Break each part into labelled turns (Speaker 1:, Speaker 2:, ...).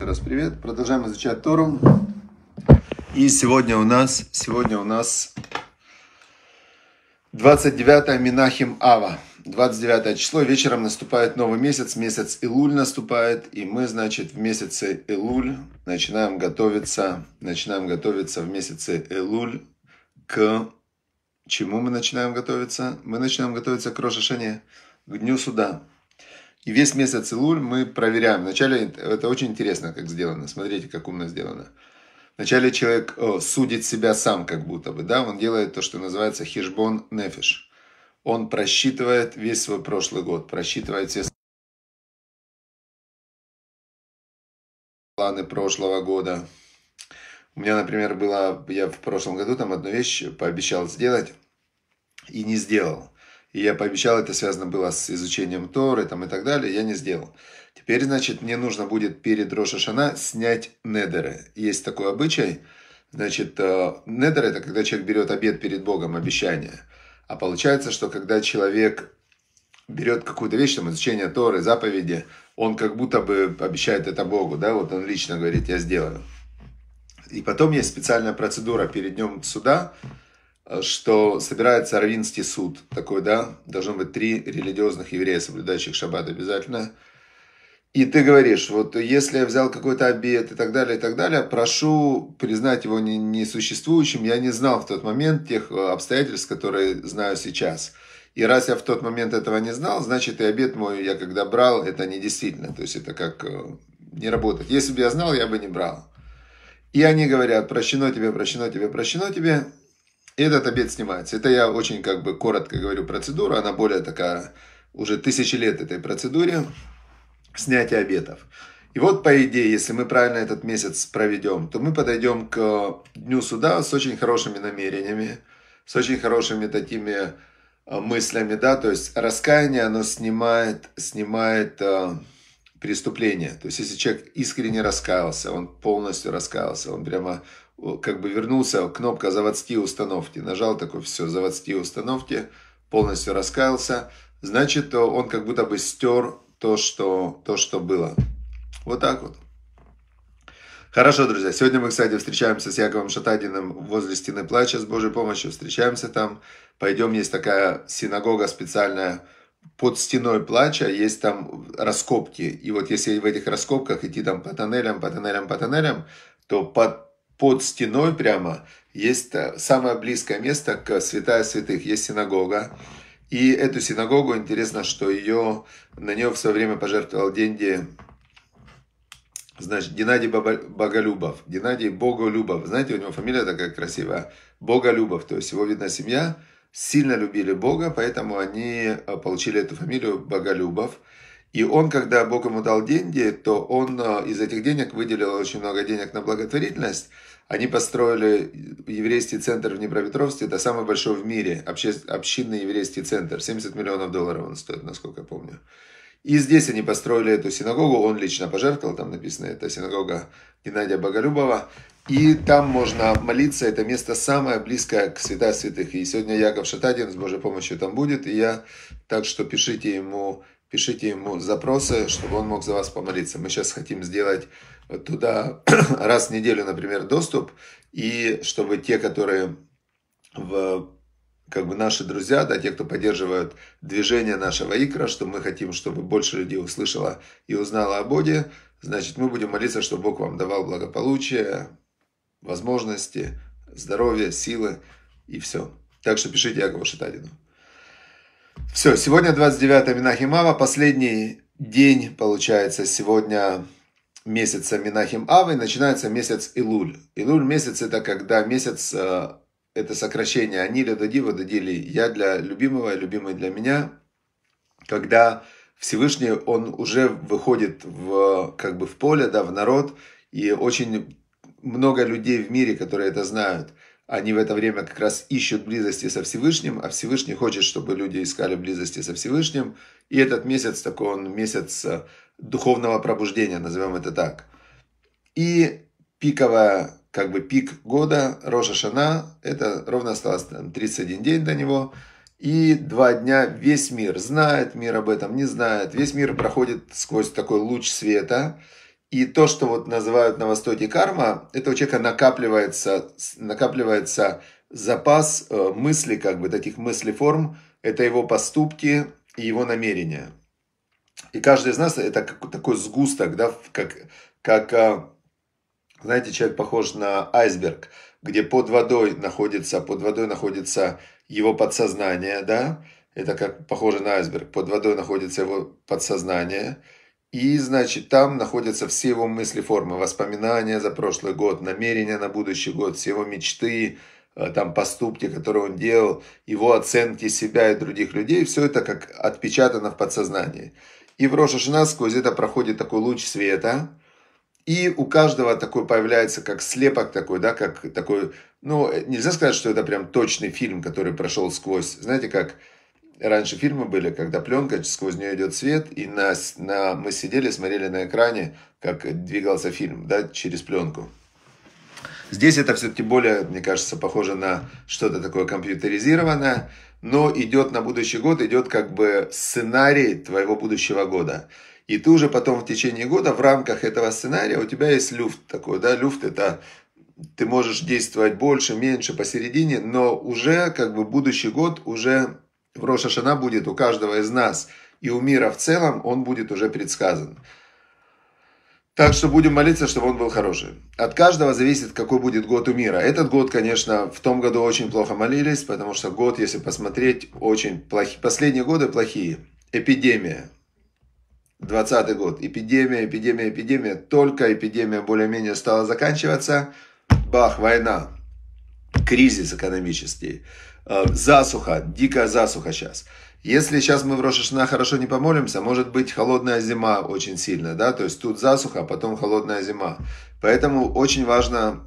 Speaker 1: Раз привет, продолжаем изучать Тору. И сегодня у нас, сегодня у нас 29 Минахим Ава. 29 число, вечером наступает новый месяц, месяц Илуль наступает, и мы, значит, в месяце Илуль начинаем готовиться, начинаем готовиться в месяце Илуль к чему мы начинаем готовиться? Мы начинаем готовиться к Рошашане, к Дню Суда. И весь месяц Илуль мы проверяем. Вначале это очень интересно, как сделано. Смотрите, как умно сделано. Вначале человек о, э, судит себя сам, как будто бы, да, он делает то, что называется хижбон нефиш. Он просчитывает весь свой прошлый год, просчитывает все планы прошлого года. У меня, например, было, я в прошлом году там одну вещь пообещал сделать и не сделал. И я пообещал, это связано было с изучением Торы там, и так далее, я не сделал. Теперь, значит, мне нужно будет перед Роша снять недеры. Есть такой обычай. Значит, э, недер – это когда человек берет обед перед Богом, обещание. А получается, что когда человек берет какую-то вещь, там, изучение Торы, заповеди, он как будто бы обещает это Богу, да, вот он лично говорит, я сделаю. И потом есть специальная процедура перед днем суда, что собирается Арвинский суд такой, да, должно быть три религиозных еврея, соблюдающих шаббат обязательно. И ты говоришь, вот если я взял какой-то обед и так далее, и так далее, прошу признать его несуществующим. Я не знал в тот момент тех э, обстоятельств, которые знаю сейчас. И раз я в тот момент этого не знал, значит и обед мой я когда брал, это не действительно. То есть это как э, не работает. Если бы я знал, я бы не брал. И они говорят, прощено тебе, прощено тебе, прощено тебе. И этот обед снимается. Это я очень как бы коротко говорю процедуру, она более такая, уже тысячи лет этой процедуре снятия обетов. И вот по идее, если мы правильно этот месяц проведем, то мы подойдем к дню суда с очень хорошими намерениями, с очень хорошими такими э, мыслями, да, то есть раскаяние, оно снимает, снимает э, преступление. То есть если человек искренне раскаялся, он полностью раскаялся, он прямо как бы вернулся, кнопка «Заводские установки». Нажал такой, все, «Заводские установки», полностью раскаялся. Значит, он как будто бы стер то, что, то, что было. Вот так вот. Хорошо, друзья. Сегодня мы, кстати, встречаемся с Яковом Шатадиным возле Стены Плача. С Божьей помощью встречаемся там. Пойдем, есть такая синагога специальная под Стеной Плача. Есть там раскопки. И вот если в этих раскопках идти там по тоннелям, по тоннелям, по тоннелям, то под под стеной прямо есть э, самое близкое место к святая святых, есть синагога. И эту синагогу, интересно, что ее, на нее в свое время пожертвовал деньги значит, Геннадий Боголюбов. Геннадий Боголюбов. Знаете, у него фамилия такая красивая. Боголюбов. То есть его, видно, семья сильно любили Бога, поэтому они э, получили эту фамилию Боголюбов. И он, когда Бог ему дал деньги, то он э, из этих денег выделил очень много денег на благотворительность. Они построили еврейский центр в Днепропетровске, это самый большой в мире, обще... общинный еврейский центр. 70 миллионов долларов он стоит, насколько я помню. И здесь они построили эту синагогу, он лично пожертвовал, там написано, это синагога Геннадия Боголюбова. И там можно молиться, это место самое близкое к святая святых. И сегодня Яков Шатадин с Божьей помощью там будет, и я, так что пишите ему пишите ему запросы, чтобы он мог за вас помолиться. Мы сейчас хотим сделать туда раз в неделю, например, доступ, и чтобы те, которые в как бы наши друзья, да, те, кто поддерживают движение нашего икра, что мы хотим, чтобы больше людей услышало и узнало о Боге, значит, мы будем молиться, чтобы Бог вам давал благополучие, возможности, здоровье, силы и все. Так что пишите Якову Шатадину. Все, сегодня 29 Минахимава, последний день, получается, сегодня месяца Минахим и начинается месяц Илуль. Илуль месяц это когда месяц, э, это сокращение Аниля Дадива Дадили, я для любимого, любимый для меня, когда Всевышний, он уже выходит в, как бы в поле, да, в народ, и очень много людей в мире, которые это знают – они в это время как раз ищут близости со Всевышним, а Всевышний хочет, чтобы люди искали близости со Всевышним. И этот месяц такой он месяц э, духовного пробуждения, назовем это так. И пиковая, как бы пик года, Роша Шана, это ровно осталось там, 31 день до него. И два дня весь мир знает, мир об этом не знает. Весь мир проходит сквозь такой луч света. И то, что вот называют на Востоке карма, это у человека накапливается, накапливается запас э, мыслей, как бы таких мыслеформ, это его поступки и его намерения. И каждый из нас это такой сгусток, да, как, как, э, знаете, человек похож на айсберг, где под водой находится, под водой находится его подсознание, да, это как похоже на айсберг, под водой находится его подсознание – и, значит, там находятся все его мысли, формы, воспоминания за прошлый год, намерения на будущий год, все его мечты, э, там поступки, которые он делал, его оценки себя и других людей, все это как отпечатано в подсознании. И в Рошашина сквозь это проходит такой луч света, и у каждого такой появляется как слепок такой, да, как такой, ну, нельзя сказать, что это прям точный фильм, который прошел сквозь, знаете, как раньше фильмы были, когда пленка, сквозь нее идет свет, и на, на, мы сидели, смотрели на экране, как двигался фильм, да, через пленку. Здесь это все-таки более, мне кажется, похоже на что-то такое компьютеризированное, но идет на будущий год, идет как бы сценарий твоего будущего года. И ты уже потом в течение года в рамках этого сценария у тебя есть люфт такой, да, люфт это ты можешь действовать больше, меньше, посередине, но уже как бы будущий год уже в Рошашана будет у каждого из нас и у мира в целом, он будет уже предсказан. Так что будем молиться, чтобы он был хороший. От каждого зависит, какой будет год у мира. Этот год, конечно, в том году очень плохо молились, потому что год, если посмотреть, очень плохие. Последние годы плохие. Эпидемия. 20 год. Эпидемия, эпидемия, эпидемия. Только эпидемия более-менее стала заканчиваться. Бах, война. Кризис экономический. Э, засуха, дикая засуха сейчас. Если сейчас мы в Рошашна хорошо не помолимся, может быть холодная зима очень сильно, да, то есть тут засуха, а потом холодная зима. Поэтому очень важно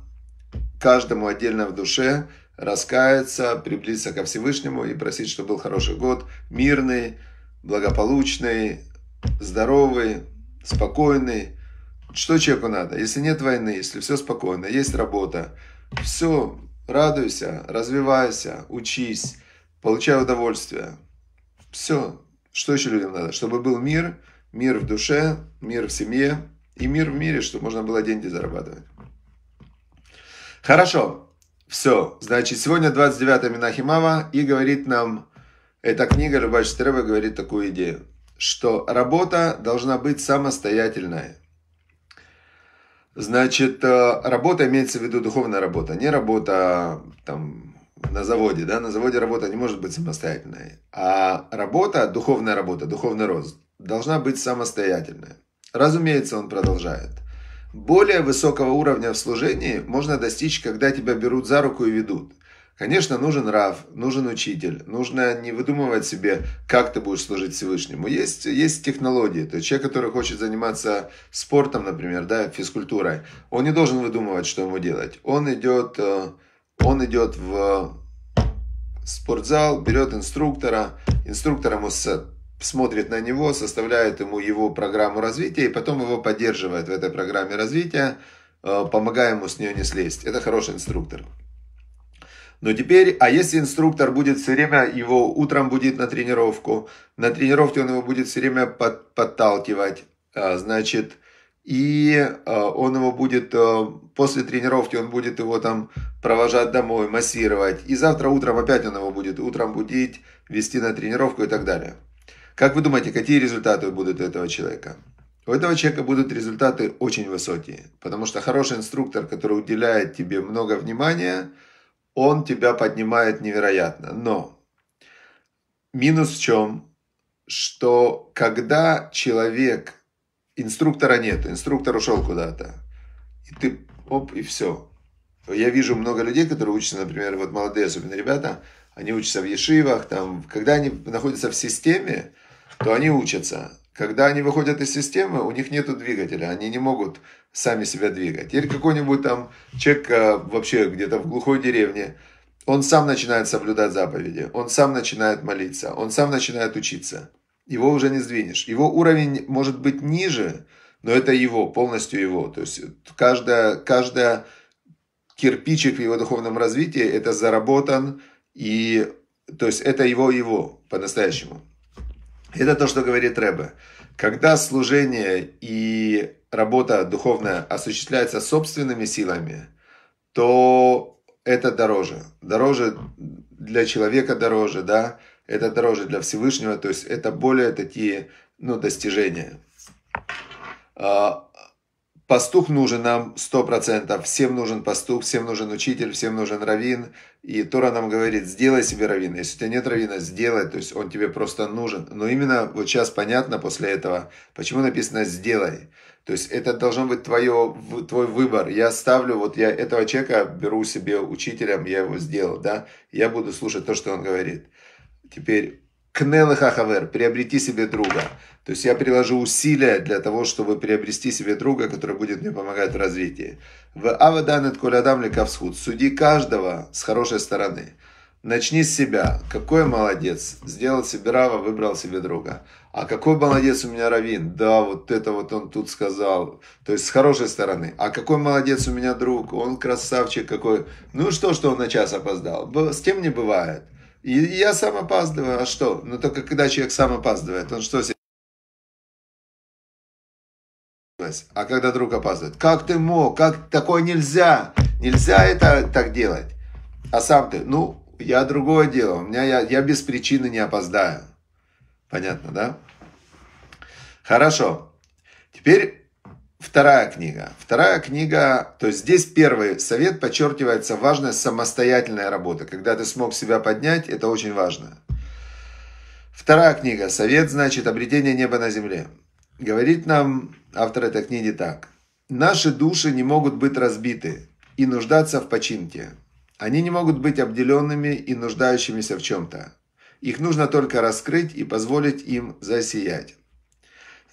Speaker 1: каждому отдельно в душе раскаяться, приблизиться ко Всевышнему и просить, чтобы был хороший год, мирный, благополучный, здоровый, спокойный. Что человеку надо? Если нет войны, если все спокойно, есть работа, все, Радуйся, развивайся, учись, получай удовольствие. Все. Что еще людям надо? Чтобы был мир, мир в душе, мир в семье и мир в мире, чтобы можно было деньги зарабатывать. Хорошо. Все. Значит, сегодня 29 Минахимава и говорит нам, эта книга Любач стрева, говорит такую идею, что работа должна быть самостоятельная. Значит, э, работа имеется в виду духовная работа, не работа там на заводе, да, на заводе работа не может быть самостоятельной, а работа, духовная работа, духовный рост должна быть самостоятельная. Разумеется, он продолжает. Более высокого уровня в служении можно достичь, когда тебя берут за руку и ведут. Конечно, нужен Рав, нужен учитель, нужно не выдумывать себе, как ты будешь служить Всевышнему. Есть, есть технологии, то есть человек, который хочет заниматься спортом, например, да, физкультурой, он не должен выдумывать, что ему делать. Он идет, э, он идет в спортзал, берет инструктора, инструктор ему смотрит на него, составляет ему его программу развития и потом его поддерживает в этой программе развития, э, помогая ему с нее не слезть. Это хороший инструктор. Но теперь, а если инструктор будет все время, его утром будет на тренировку, на тренировке он его будет все время под, подталкивать, а, значит, и а, он его будет, а, после тренировки он будет его там провожать домой, массировать, и завтра утром опять он его будет утром будить, вести на тренировку и так далее. Как вы думаете, какие результаты будут у этого человека? У этого человека будут результаты очень высокие, потому что хороший инструктор, который уделяет тебе много внимания – он тебя поднимает невероятно. Но минус в чем? Что когда человек, инструктора нет, инструктор ушел куда-то, и ты, оп, и все. Я вижу много людей, которые учатся, например, вот молодые, особенно ребята, они учатся в ешивах, там, когда они находятся в системе, то они учатся. Когда они выходят из системы, у них нет двигателя, они не могут сами себя двигать. Теперь какой-нибудь там человек э, вообще где-то в глухой деревне, он сам начинает соблюдать заповеди, он сам начинает молиться, он сам начинает учиться. Его уже не сдвинешь. Его уровень может быть ниже, но это его, полностью его. То есть каждая, каждая кирпичик в его духовном развитии, это заработан, и то есть это его-его по-настоящему. Это то, что говорит Рэбе. Когда служение и работа духовная осуществляется собственными силами, то это дороже. Дороже для человека дороже, да, это дороже для Всевышнего, то есть это более такие, ну, достижения. А, пастух нужен нам 100%, всем нужен пастух, всем нужен учитель, всем нужен раввин. И Тора нам говорит, сделай себе раввина. Если у тебя нет раввина, сделай, то есть он тебе просто нужен. Но именно вот сейчас понятно после этого, почему написано «сделай». То есть это должен быть твое, твой выбор. Я ставлю, вот я этого человека беру себе учителем, я его сделал, да, я буду слушать то, что он говорит. Теперь Кнелыха хавер, приобрети себе друга. То есть я приложу усилия для того, чтобы приобрести себе друга, который будет мне помогать в развитии. В аваданет колядам лекавсхуд. Суди каждого с хорошей стороны. Начни с себя. Какой молодец. Сделал себе рава, выбрал себе друга. А какой молодец у меня Равин. Да, вот это вот он тут сказал. То есть с хорошей стороны. А какой молодец у меня друг. Он красавчик какой. Ну что, что он на час опоздал. С тем не бывает. И, я сам опаздываю. А что? Но ну, только когда человек сам опаздывает, он что себе? А когда друг опаздывает, как ты мог? Как такое нельзя? Нельзя это так делать. А сам ты, ну, я другое дело. У меня я, я без причины не опоздаю. Понятно, да? Хорошо. Теперь Вторая книга. Вторая книга, то есть здесь первый совет подчеркивается важная самостоятельная работа. Когда ты смог себя поднять, это очень важно. Вторая книга, совет, значит, обретение неба на земле. Говорит нам автор этой книги так. Наши души не могут быть разбиты и нуждаться в починке. Они не могут быть обделенными и нуждающимися в чем-то. Их нужно только раскрыть и позволить им засиять.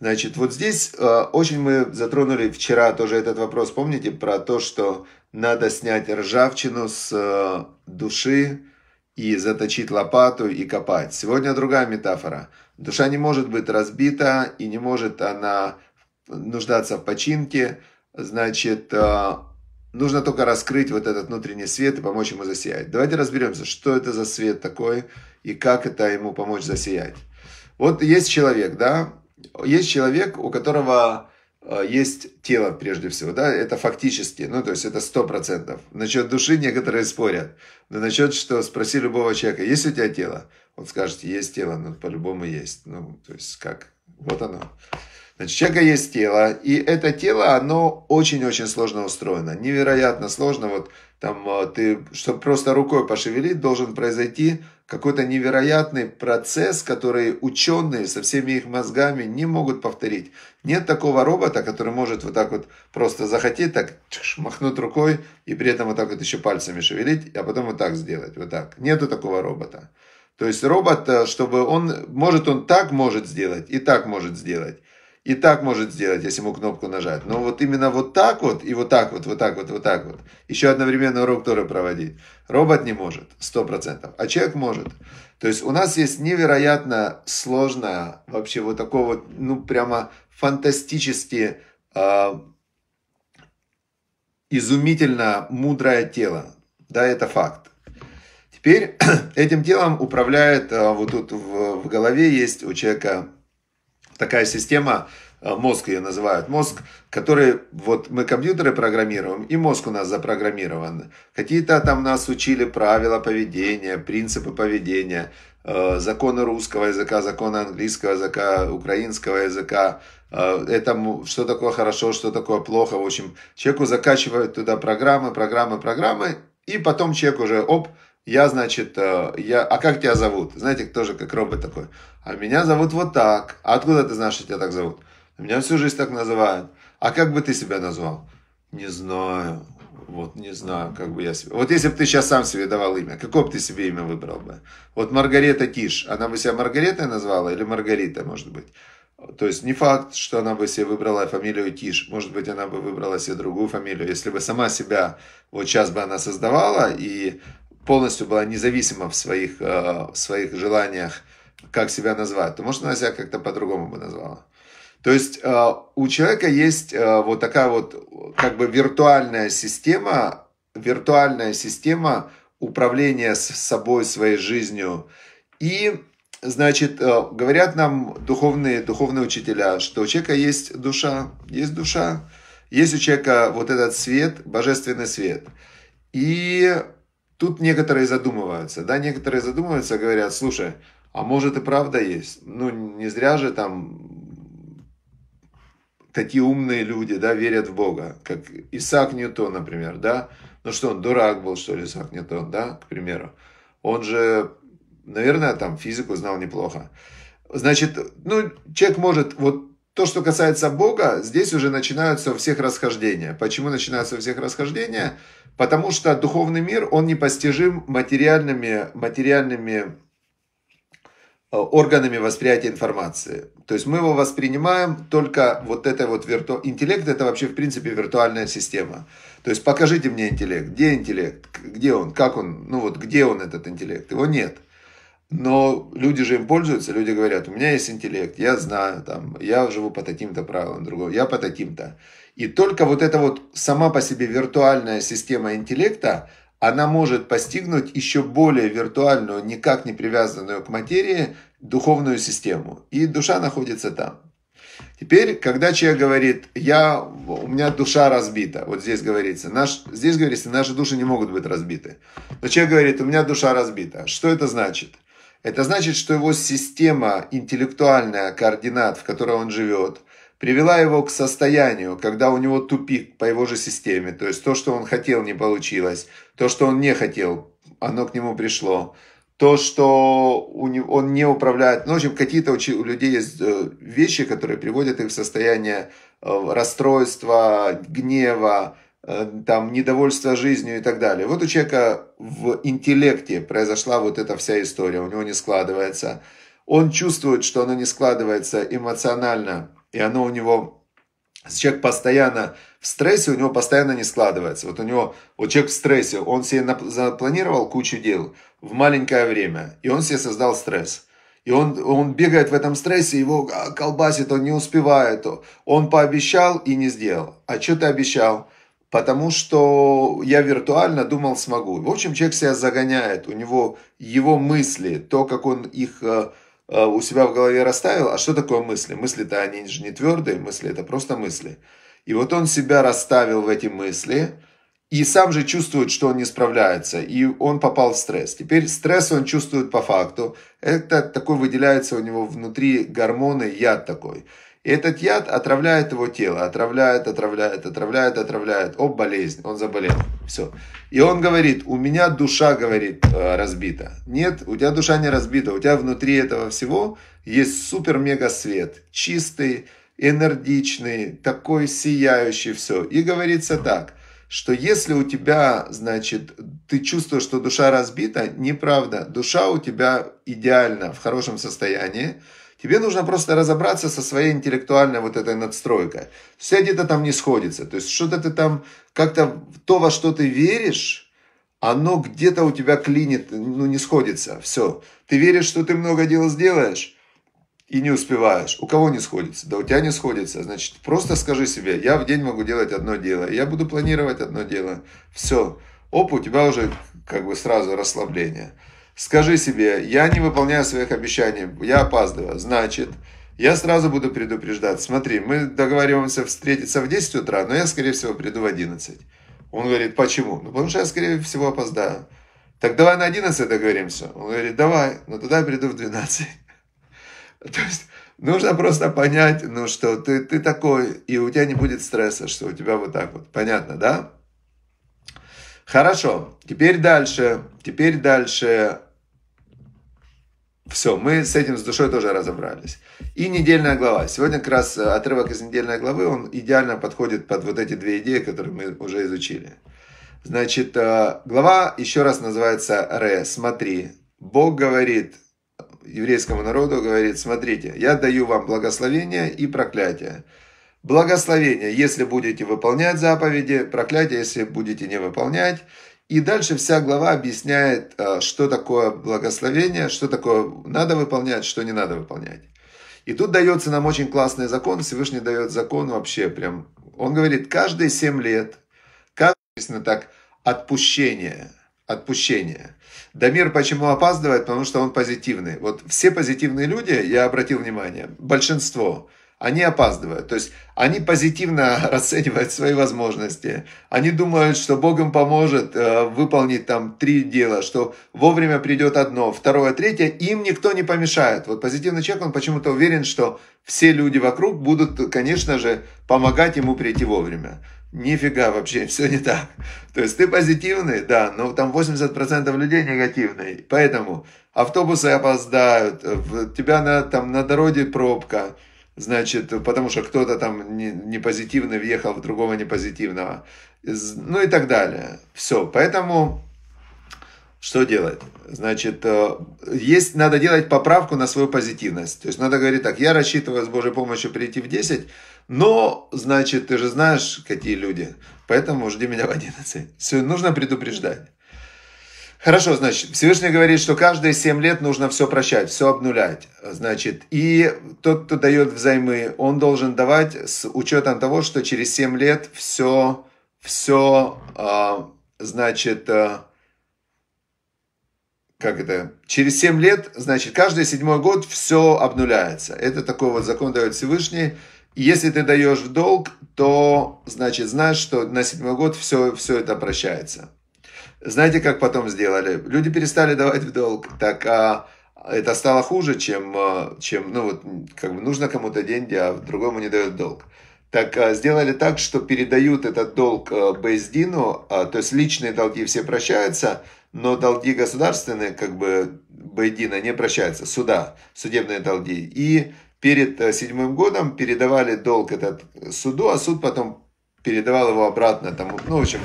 Speaker 1: Значит, вот здесь э, очень мы затронули вчера тоже этот вопрос. Помните про то, что надо снять ржавчину с э, души и заточить лопату и копать. Сегодня другая метафора. Душа не может быть разбита и не может она нуждаться в починке. Значит, э, нужно только раскрыть вот этот внутренний свет и помочь ему засиять. Давайте разберемся, что это за свет такой и как это ему помочь засиять. Вот есть человек, да, есть человек, у которого э, есть тело прежде всего, да, это фактически, ну, то есть это сто процентов. Насчет души некоторые спорят, но насчет, что спроси любого человека, есть у тебя тело? Он скажет, есть тело, но по-любому есть, ну, то есть как, вот оно. Значит, у человека есть тело, и это тело, оно очень-очень сложно устроено, невероятно сложно, вот там э, ты, чтобы просто рукой пошевелить, должен произойти какой-то невероятный процесс, который ученые со всеми их мозгами не могут повторить. Нет такого робота, который может вот так вот просто захотеть, так чш, махнуть рукой и при этом вот так вот еще пальцами шевелить, а потом вот так сделать, вот так. Нету такого робота. То есть робот, э, чтобы он, может он так может сделать и так может сделать и так может сделать, если ему кнопку нажать. Но вот именно вот так вот, и вот так вот, вот так вот, вот так вот. Еще одновременно урок тоже проводить. Робот не может, 100%, а человек может. То есть у нас есть невероятно сложная, вообще вот вот ну прямо фантастически э, изумительно мудрое тело. Да, это факт. Теперь этим телом управляет, а, вот тут в, в голове есть у человека такая система, э, мозг ее называют, мозг, который, вот мы компьютеры программируем, и мозг у нас запрограммирован. Какие-то там нас учили правила поведения, принципы поведения, э, законы русского языка, законы английского языка, украинского языка, э, это что такое хорошо, что такое плохо. В общем, человеку закачивают туда программы, программы, программы, и потом человек уже, оп, я, значит, э, я, а как тебя зовут? Знаете, тоже как робот такой. А меня зовут вот так. А откуда ты знаешь, что тебя так зовут? Меня всю жизнь так называют. А как бы ты себя назвал? Не знаю. Вот не знаю, как бы я себе... Вот если бы ты сейчас сам себе давал имя, какое бы ты себе имя выбрал бы? Вот Маргарета Тиш. она бы себя Маргаретой назвала или Маргарита, может быть? То есть не факт, что она бы себе выбрала фамилию Тиш. Может быть, она бы выбрала себе другую фамилию. Если бы сама себя вот сейчас бы она создавала и полностью была независима в своих, э, в своих желаниях, как себя назвать, то, может, она себя как-то по-другому бы назвала. То есть э, у человека есть э, вот такая вот как бы виртуальная система, виртуальная система управления с собой, своей жизнью. И, значит, говорят нам духовные, духовные учителя, что у человека есть душа, есть душа, есть у человека вот этот свет, божественный свет. И Тут некоторые задумываются, да, некоторые задумываются, говорят, слушай, а может и правда есть, ну не зря же там такие умные люди, да, верят в Бога, как Исаак Ньютон, например, да, ну что он, дурак был, что ли, Исаак Ньютон, да, к примеру, он же, наверное, там физику знал неплохо, значит, ну, человек может, вот то, что касается Бога, здесь уже начинаются всех расхождения. Почему начинаются всех расхождения? Потому что духовный мир, он непостижим материальными, материальными э, органами восприятия информации. То есть мы его воспринимаем только вот этой вот вирту... интеллект, это вообще в принципе виртуальная система. То есть покажите мне интеллект, где интеллект, где он, как он, ну вот где он этот интеллект, его нет. Но люди же им пользуются, люди говорят, у меня есть интеллект, я знаю, там, я живу по таким-то правилам, другого, я по таким-то. И только вот эта вот сама по себе виртуальная система интеллекта, она может постигнуть еще более виртуальную, никак не привязанную к материи, духовную систему. И душа находится там. Теперь, когда человек говорит, я, у меня душа разбита, вот здесь говорится, наш, здесь говорится, наши души не могут быть разбиты. Но человек говорит, у меня душа разбита. Что это значит? Это значит, что его система интеллектуальная координат, в которой он живет, привела его к состоянию, когда у него тупик по его же системе. То есть то, что он хотел, не получилось. То, что он не хотел, оно к нему пришло. То, что он не управляет. Ну, в общем, какие-то у людей есть э, вещи, которые приводят их в состояние э, расстройства, гнева, Э, там, недовольство жизнью и так далее. Вот у человека в интеллекте произошла вот эта вся история, у него не складывается. Он чувствует, что оно не складывается эмоционально, и оно у него... Человек постоянно в стрессе, у него постоянно не складывается. Вот у него, вот человек в стрессе, он себе запланировал кучу дел в маленькое время, и он себе создал стресс. И он, он бегает в этом стрессе, его а, колбасит, он не успевает. Он пообещал и не сделал. А что ты обещал? потому что я виртуально думал смогу. В общем, человек себя загоняет, у него его мысли, то, как он их э, э, у себя в голове расставил, а что такое мысли? Мысли-то они же не твердые, мысли это просто мысли. И вот он себя расставил в эти мысли, и сам же чувствует, что он не справляется, и он попал в стресс. Теперь стресс он чувствует по факту. Это такой выделяется у него внутри гормоны, яд такой. И этот яд отравляет его тело, отравляет, отравляет, отравляет, отравляет. О, болезнь, он заболел. Все. И он говорит, у меня душа, говорит, э, разбита. Нет, у тебя душа не разбита, у тебя внутри этого всего есть супер-мега свет, чистый, энергичный, такой сияющий, все. И говорится так, что если у тебя, значит, ты чувствуешь, что душа разбита, неправда, душа у тебя идеально, в хорошем состоянии, Тебе нужно просто разобраться со своей интеллектуальной вот этой надстройкой. Все где-то там не сходится. То есть что-то ты там, как-то то, во что ты веришь, оно где-то у тебя клинит, ну не сходится. Все. Ты веришь, что ты много дел сделаешь, и не успеваешь. У кого не сходится? Да у тебя не сходится. Значит, просто скажи себе, я в день могу делать одно дело, я буду планировать одно дело. Все. Оп, у тебя уже как бы сразу расслабление. Скажи себе, я не выполняю своих обещаний, я опаздываю. Значит, я сразу буду предупреждать. Смотри, мы договариваемся встретиться в 10 утра, но я, скорее всего, приду в 11. Он говорит, почему? Ну, потому что я, скорее всего, опоздаю. Так давай на 11 договоримся. Он говорит, давай, но ну, туда я приду в 12. То есть, нужно просто понять, ну, что ты, ты такой, и у тебя не будет стресса, что у тебя вот так вот. Понятно, да? Хорошо, теперь дальше, теперь дальше все, мы с этим с душой тоже разобрались. И недельная глава. Сегодня как раз э, отрывок из недельной главы, он идеально подходит под вот эти две идеи, которые мы уже изучили. Значит, э, глава еще раз называется «Ре». Смотри, Бог говорит еврейскому народу, говорит, смотрите, я даю вам благословение и проклятие. Благословение, если будете выполнять заповеди, проклятие, если будете не выполнять. И дальше вся глава объясняет, э, что такое благословение, что такое надо выполнять, что не надо выполнять. И тут дается нам очень классный закон, Всевышний дает закон вообще прям. Он говорит, каждые семь лет, как каждое, так, отпущение, отпущение. Дамир почему опаздывает? Потому что он позитивный. Вот все позитивные люди, я обратил внимание, большинство – они опаздывают. То есть они позитивно расценивают свои возможности. Они думают, что Бог им поможет э, выполнить там три дела, что вовремя придет одно, второе, третье, им никто не помешает. Вот позитивный человек, он почему-то уверен, что все люди вокруг будут, конечно же, помогать ему прийти вовремя. Нифига вообще, все не так. То есть ты позитивный, да, но там 80% людей негативные. Поэтому автобусы опоздают, тебя на, там, на дороге пробка – значит, потому что кто-то там не, не въехал в другого непозитивного, ну и так далее. Все, поэтому что делать? Значит, э, есть, надо делать поправку на свою позитивность. То есть надо говорить так, я рассчитываю с Божьей помощью прийти в 10, но, значит, ты же знаешь, какие люди, поэтому жди меня в 11. Все, нужно предупреждать. Хорошо, значит, Всевышний говорит, что каждые 7 лет нужно все прощать, все обнулять. Значит, и тот, кто дает взаймы, он должен давать с учетом того, что через 7 лет все, все, а, значит, а, как это, через 7 лет, значит, каждый седьмой год все обнуляется. Это такой вот закон дает Всевышний. если ты даешь в долг, то, значит, знаешь, что на седьмой год все, все это прощается. Знаете, как потом сделали? Люди перестали давать в долг. Так, а это стало хуже, чем, а, чем ну вот, как бы нужно кому-то деньги, а другому не дают долг. Так а, сделали так, что передают этот долг а, Бейздину, то есть личные долги все прощаются, но долги государственные, как бы Бейдина не прощаются, суда, судебные долги. И перед э, седьмым годом передавали долг этот суду, а суд потом передавал его обратно. Тому, ну, в общем,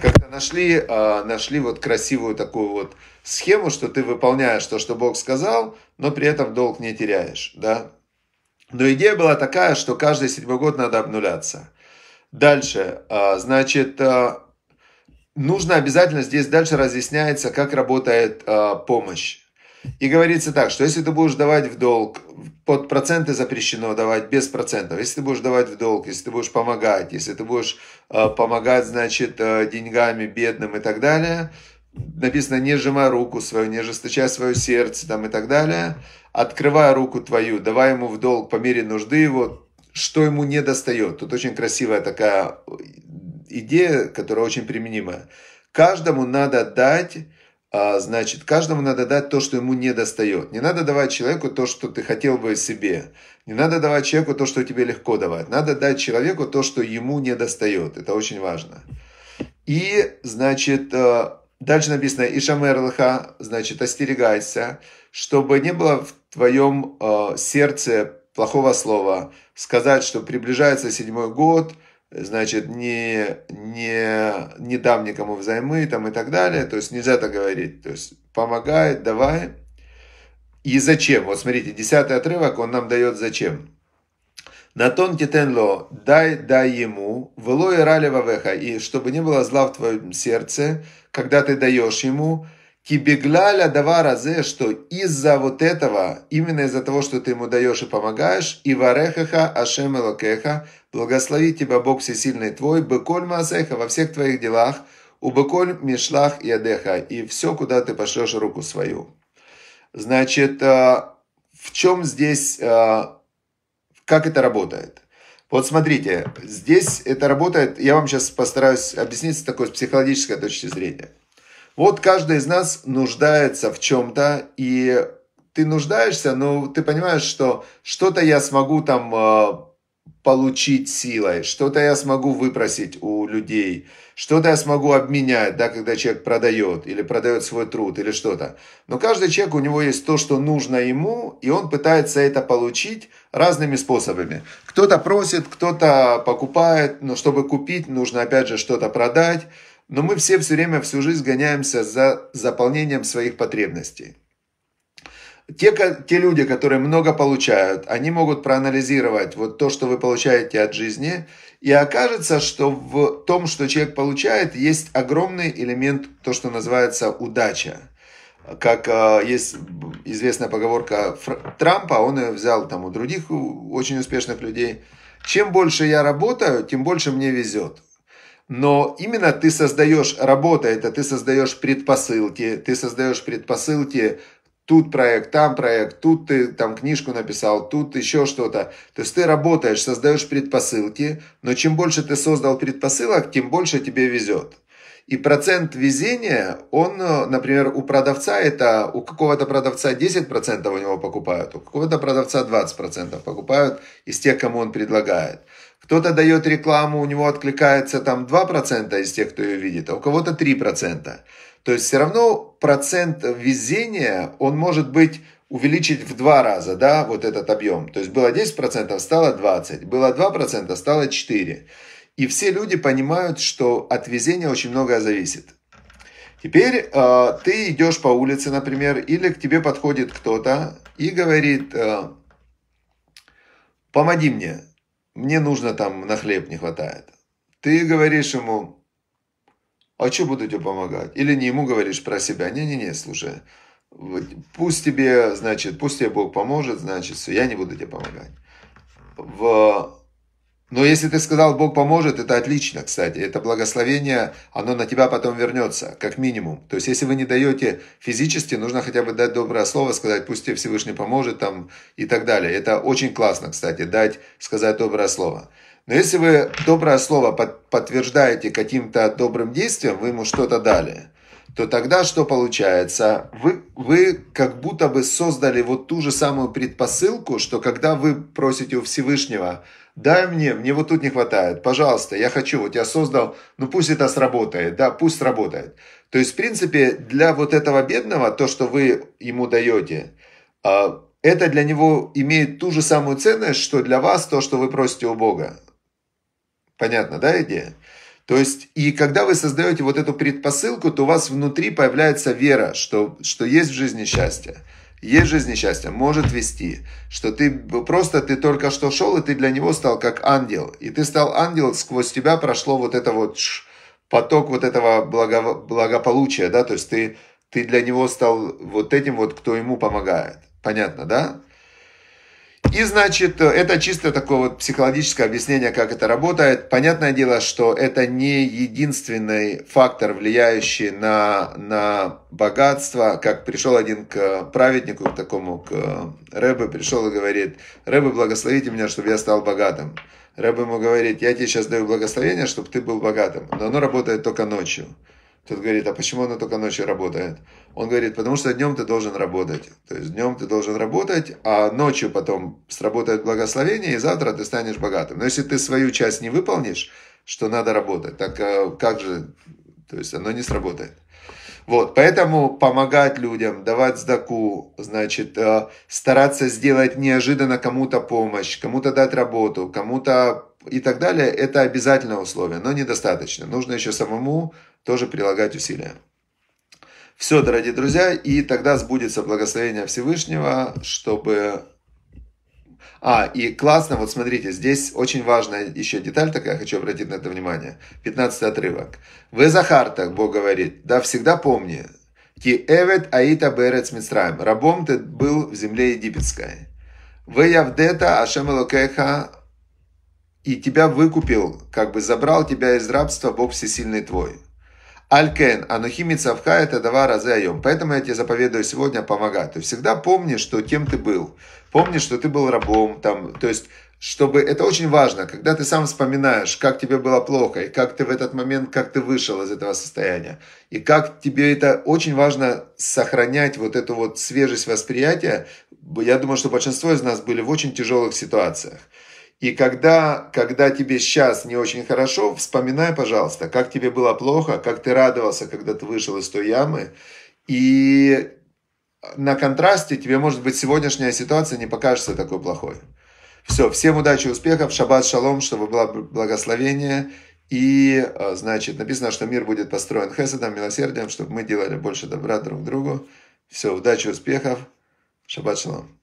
Speaker 1: когда нашли, а, нашли вот красивую такую вот схему, что ты выполняешь то, что Бог сказал, но при этом долг не теряешь, да. Но идея была такая, что каждый седьмой год надо обнуляться. Дальше, а, значит, а, нужно обязательно здесь дальше разъясняется, как работает помощь. И говорится так, что если ты будешь давать в долг, под проценты запрещено давать без процентов. Если ты будешь давать в долг, если ты будешь помогать, если ты будешь э, помогать, значит, э, деньгами бедным и так далее, написано «не сжимай руку свою, не жесточай свое сердце» там и так далее, «открывай руку твою, давай ему в долг по мере нужды его, что ему не достает». Тут очень красивая такая э, идея, которая очень применима. Каждому надо дать а, значит, каждому надо дать то, что ему не достает. Не надо давать человеку то, что ты хотел бы себе. Не надо давать человеку то, что тебе легко давать. Надо дать человеку то, что ему не достает. Это очень важно. И, значит, э, дальше написано «Ишамерлха», значит, «Остерегайся», чтобы не было в твоем э, сердце плохого слова. Сказать, что приближается седьмой год – значит, не, не, не дам никому взаймы там, и так далее. То есть нельзя так говорить. То есть помогает, давай. И зачем? Вот смотрите, десятый отрывок он нам дает зачем. Натон титенло, дай, дай ему, вело и рали вавеха, и чтобы не было зла в твоем сердце, когда ты даешь ему, Кибегляля даваразе, что из-за вот этого, именно из-за того, что ты ему даешь и помогаешь, и варехаха ашем элокеха, благослови тебя Бог всесильный твой, быколь маасеха во всех твоих делах, у быколь мишлах и адеха, и все, куда ты пошлешь руку свою. Значит, э, в чем здесь, э, как это работает? Вот смотрите, здесь это работает, я вам сейчас постараюсь объяснить с такой психологической точки зрения. Вот каждый из нас нуждается в чем-то, и ты нуждаешься, но ты понимаешь, что что-то я смогу там э, получить силой, что-то я смогу выпросить у людей, что-то я смогу обменять, да, когда человек продает или продает свой труд или что-то. Но каждый человек, у него есть то, что нужно ему, и он пытается это получить разными способами. Кто-то просит, кто-то покупает, но чтобы купить, нужно опять же что-то продать. Но мы все все время, всю жизнь гоняемся за заполнением своих потребностей. Те, те люди, которые много получают, они могут проанализировать вот то, что вы получаете от жизни, и окажется, что в том, что человек получает, есть огромный элемент, то, что называется удача как э, есть известная поговорка Трампа, он ее взял там у других очень успешных людей. Чем больше я работаю, тем больше мне везет. Но именно ты создаешь, работа это, а ты создаешь предпосылки, ты создаешь предпосылки, тут проект, там проект, тут ты там книжку написал, тут еще что-то. То есть ты работаешь, создаешь предпосылки, но чем больше ты создал предпосылок, тем больше тебе везет. И процент везения, он, например, у продавца это, у какого-то продавца 10% у него покупают, у какого-то продавца 20% покупают из тех, кому он предлагает. Кто-то дает рекламу, у него откликается там 2% из тех, кто ее видит, а у кого-то 3%. То есть все равно процент везения, он может быть увеличить в два раза, да, вот этот объем. То есть было 10%, стало 20%, было 2%, стало 4%. И все люди понимают, что от везения очень многое зависит. Теперь э, ты идешь по улице, например, или к тебе подходит кто-то и говорит, э, помоги мне, мне нужно там на хлеб не хватает. Ты говоришь ему, а что буду тебе помогать? Или не ему говоришь про себя, не-не-не, слушай, пусть тебе, значит, пусть тебе Бог поможет, значит, все, я не буду тебе помогать. В но если ты сказал, Бог поможет, это отлично, кстати. Это благословение, оно на тебя потом вернется, как минимум. То есть, если вы не даете физически, нужно хотя бы дать доброе слово, сказать, пусть тебе Всевышний поможет там и так далее. Это очень классно, кстати, дать, сказать доброе слово. Но если вы доброе слово подтверждаете каким-то добрым действием, вы ему что-то дали, то тогда что получается? Вы, вы как будто бы создали вот ту же самую предпосылку, что когда вы просите у Всевышнего дай мне, мне вот тут не хватает, пожалуйста, я хочу, вот я создал, ну пусть это сработает, да, пусть сработает. То есть, в принципе, для вот этого бедного, то, что вы ему даете, а, это для него имеет ту же самую ценность, что для вас то, что вы просите у Бога. Понятно, да, идея? То есть, и когда вы создаете вот эту предпосылку, то у вас внутри появляется вера, что, что есть в жизни счастье. Есть жизнь и счастье, может вести, что ты просто, ты только что шел, и ты для него стал как ангел. И ты стал ангел, сквозь тебя прошло вот это вот поток вот этого благо, благополучия, да, то есть ты, ты для него стал вот этим вот, кто ему помогает. Понятно, да? И, значит, э, это чисто такое вот психологическое объяснение, как это работает. Понятное дело, что это не единственный фактор, влияющий на, на богатство. Как пришел один к э, праведнику, к такому, к э, Рэбе, пришел и говорит, Рэбе, благословите меня, чтобы я стал богатым. Рэбе ему говорит, я тебе сейчас даю благословение, чтобы ты был богатым. Но оно работает только ночью. Тот говорит, а почему она только ночью работает? Он говорит, потому что днем ты должен работать. То есть днем ты должен работать, а ночью потом сработает благословение, и завтра ты станешь богатым. Но если ты свою часть не выполнишь, что надо работать, так э, как же, то есть оно не сработает. Вот, поэтому помогать людям, давать сдаку, значит, э, стараться сделать неожиданно кому-то помощь, кому-то дать работу, кому-то и так далее, это обязательное условие, но недостаточно. Нужно еще самому тоже прилагать усилия. Все, дорогие друзья, и тогда сбудется благословение Всевышнего, чтобы... А, и классно, вот смотрите, здесь очень важная еще деталь такая, хочу обратить на это внимание. 15 отрывок. «Вы, Захар, так Бог говорит, да всегда помни, ки эвет аита берец митсраем, рабом ты был в земле египетской. Вы явдета ашем элокеха и тебя выкупил, как бы забрал тебя из рабства Бог Всесильный твой. Алькен, анухими цавха это два раза айом. Поэтому я тебе заповедую сегодня помогать. Ты всегда помни, что кем ты был. Помни, что ты был рабом. Там, то есть, чтобы это очень важно, когда ты сам вспоминаешь, как тебе было плохо, и как ты в этот момент, как ты вышел из этого состояния. И как тебе это очень важно сохранять вот эту вот свежесть восприятия. Я думаю, что большинство из нас были в очень тяжелых ситуациях. И когда, когда тебе сейчас не очень хорошо, вспоминай, пожалуйста, как тебе было плохо, как ты радовался, когда ты вышел из той ямы. И на контрасте тебе, может быть, сегодняшняя ситуация не покажется такой плохой. Все, всем удачи, успехов, шаббат, шалом, чтобы было благословение. И, а, значит, написано, что мир будет построен хесадом, милосердием, чтобы мы делали больше добра друг другу. Все, удачи, успехов, шаббат, шалом.